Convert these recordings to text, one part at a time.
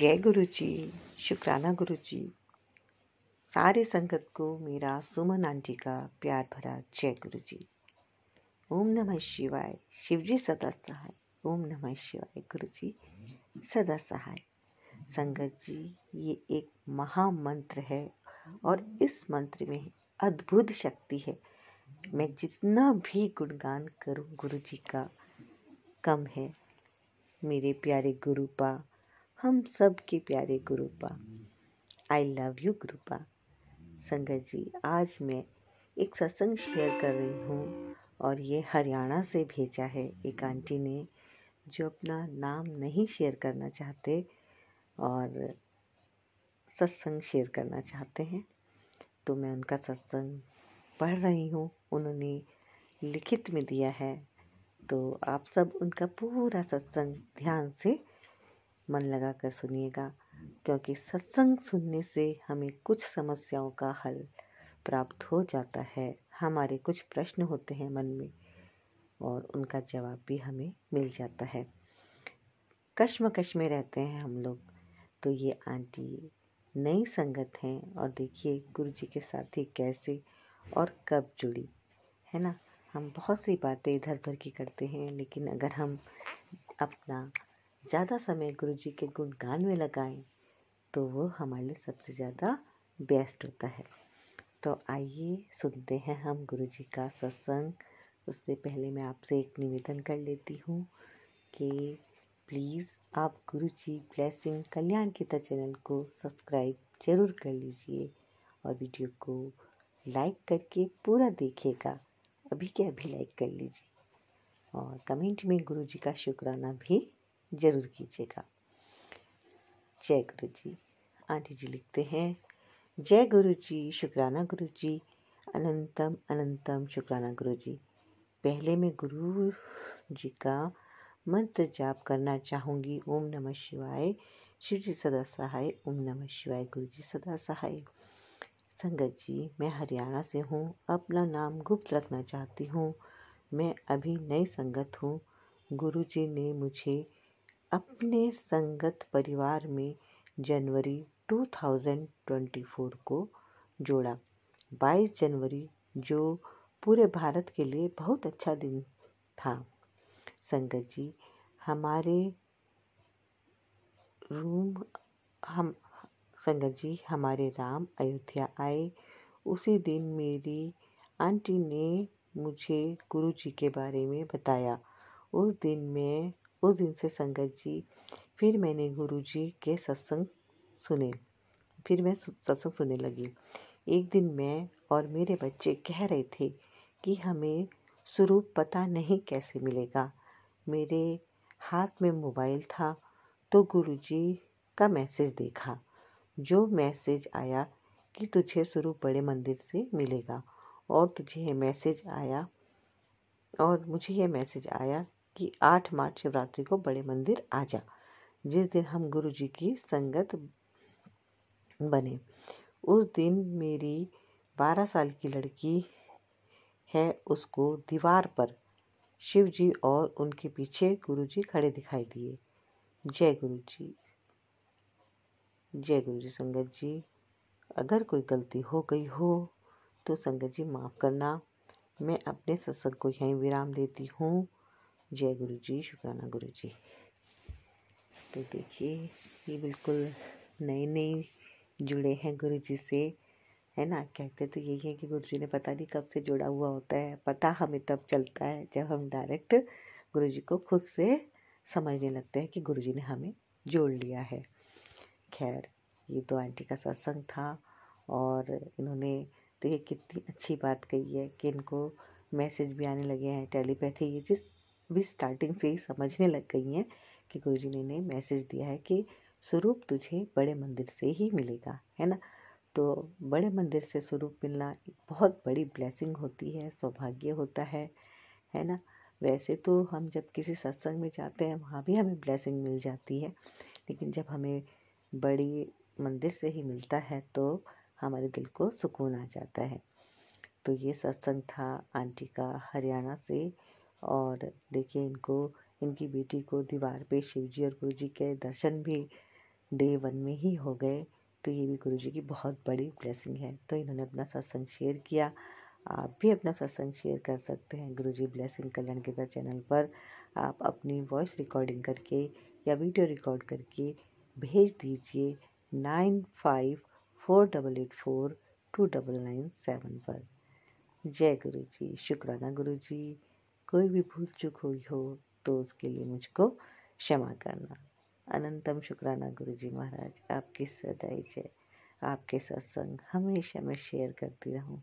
जय गुरु जी शुक्राना गुरु जी सारे संगत को मेरा सुमन आंटी का प्यार भरा जय गुरु जी ओम नमः शिवाय शिव जी सदा सहाय ओम नमः शिवाय गुरु जी सदा सहाय संगत जी ये एक महामंत्र है और इस मंत्र में अद्भुत शक्ति है मैं जितना भी गुणगान करूं गुरु जी का कम है मेरे प्यारे गुरुपा हम सब के प्यारे गुरुपा आई लव यू गुरुपा संगत जी आज मैं एक सत्संग शेयर कर रही हूँ और ये हरियाणा से भेजा है एक आंटी ने जो अपना नाम नहीं शेयर करना चाहते और सत्संग शेयर करना चाहते हैं तो मैं उनका सत्संग पढ़ रही हूँ उन्होंने लिखित में दिया है तो आप सब उनका पूरा सत्संग ध्यान से मन लगा कर सुनिएगा क्योंकि सत्संग सुनने से हमें कुछ समस्याओं का हल प्राप्त हो जाता है हमारे कुछ प्रश्न होते हैं मन में और उनका जवाब भी हमें मिल जाता है कश्मकश में रहते हैं हम लोग तो ये आंटी नई संगत हैं और देखिए गुरु जी के साथ ही कैसे और कब जुड़ी है ना हम बहुत सी बातें इधर उधर की करते हैं लेकिन अगर हम अपना ज़्यादा समय गुरु जी के गुणगान में लगाएं तो वो हमारे लिए सबसे ज़्यादा बेस्ट होता है तो आइए सुनते हैं हम गुरु जी का सत्संग उससे पहले मैं आपसे एक निवेदन कर लेती हूँ कि प्लीज़ आप गुरु जी ब्लैसिंग कल्याण गीता चैनल को सब्सक्राइब जरूर कर लीजिए और वीडियो को लाइक करके पूरा देखिएगा अभी के अभी लाइक कर लीजिए और कमेंट में गुरु जी का शुक्राना भी ज़रूर कीजिएगा जय गुरु जी आंटी जी लिखते हैं जय गुरु जी शुक्राना गुरु जी अनंतम अनंतम शुक्राना गुरु जी पहले मैं गुरु जी का मंत्र जाप करना चाहूँगी ओम नमः शिवाय शिव जी सदा सहाय ओम नमः शिवाय गुरु जी सदा सहाय संगत जी मैं हरियाणा से हूँ अपना नाम गुप्त रखना चाहती हूँ मैं अभी नई संगत हूँ गुरु जी ने मुझे अपने संगत परिवार में जनवरी 2024 को जोड़ा 22 जनवरी जो पूरे भारत के लिए बहुत अच्छा दिन था संगत जी हमारे रूम हम संगत जी हमारे राम अयोध्या आए उसी दिन मेरी आंटी ने मुझे गुरु जी के बारे में बताया उस दिन मैं उस दिन से संगत जी फिर मैंने गुरु जी के सत्संग सुने फिर मैं सत्संग सुनने लगी एक दिन मैं और मेरे बच्चे कह रहे थे कि हमें स्वरूप पता नहीं कैसे मिलेगा मेरे हाथ में मोबाइल था तो गुरुजी का मैसेज देखा जो मैसेज आया कि तुझे स्वरूप बड़े मंदिर से मिलेगा और तुझे यह मैसेज आया और मुझे यह मैसेज आया कि आठ मार्च शिवरात्रि को बड़े मंदिर आ जा जिस दिन हम गुरु जी की संगत बने उस दिन मेरी बारह साल की लड़की है उसको दीवार पर शिव जी और उनके पीछे गुरु जी खड़े दिखाई दिए जय गुरु जी जय गुरु जी संगत जी अगर कोई गलती हो गई हो तो संगत जी माफ़ करना मैं अपने सत्संग को यहीं विराम देती हूँ जय गुरु जी शुक्राना गुरु जी तो देखिए ये बिल्कुल नए नए जुड़े हैं गुरु जी से है ना कहते तो यही है कि गुरु जी ने पता नहीं कब से जुड़ा हुआ होता है पता हमें तब चलता है जब हम डायरेक्ट गुरु जी को खुद से समझने लगते हैं कि गुरु जी ने हमें जोड़ लिया है खैर ये तो आंटी का सत्संग था और इन्होंने तो ये कितनी अच्छी बात कही है कि इनको मैसेज भी आने लगे हैं टेलीपैथी ये जिस भी स्टार्टिंग से ही समझने लग गई हैं कि गुरुजी ने, ने मैसेज दिया है कि स्वरूप तुझे बड़े मंदिर से ही मिलेगा है ना तो बड़े मंदिर से स्वरूप मिलना एक बहुत बड़ी ब्लेसिंग होती है सौभाग्य होता है है ना वैसे तो हम जब किसी सत्संग में जाते हैं वहाँ भी हमें ब्लेसिंग मिल जाती है लेकिन जब हमें बड़ी मंदिर से ही मिलता है तो हमारे दिल को सुकून आ जाता है तो ये सत्संग था आंटी का हरियाणा से और देखिए इनको इनकी बेटी को दीवार पे शिवजी और गुरुजी के दर्शन भी डे वन में ही हो गए तो ये भी गुरुजी की बहुत बड़ी ब्लेसिंग है तो इन्होंने अपना सत्संग शेयर किया आप भी अपना सत्संग शेयर कर सकते हैं गुरुजी ब्लेसिंग कल्याण गीता चैनल पर आप अपनी वॉइस रिकॉर्डिंग करके या वीडियो रिकॉर्ड करके भेज दीजिए nine five four double eight four two double nine seven पर जय गुरु जी शुक्राना गुरु जी कोई भी भूल चुक हुई हो तो उसके लिए मुझको क्षमा करना अनंतम शुक्राना गुरु जी महाराज आपकी सदाई जय आपके सत्संग हमेशा मैं शेयर करती रहूं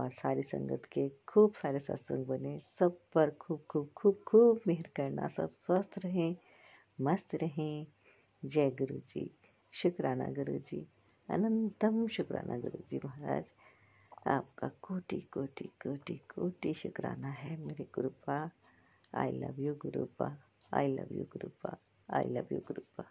और सारी संगत के खूब सारे सत्संग बने सब पर खूब खूब खूब खूब मेहर करना सब स्वस्थ रहें मस्त रहें जय गुरु जी शुक्राना गुरु जी अनंतम शुक्राना गुरु जी महाराज आपका कोटि कोटि कोटि कोटि शुक्राना है मेरे Gurupa I love you Gurupa I love you Gurupa I love you गुरुपा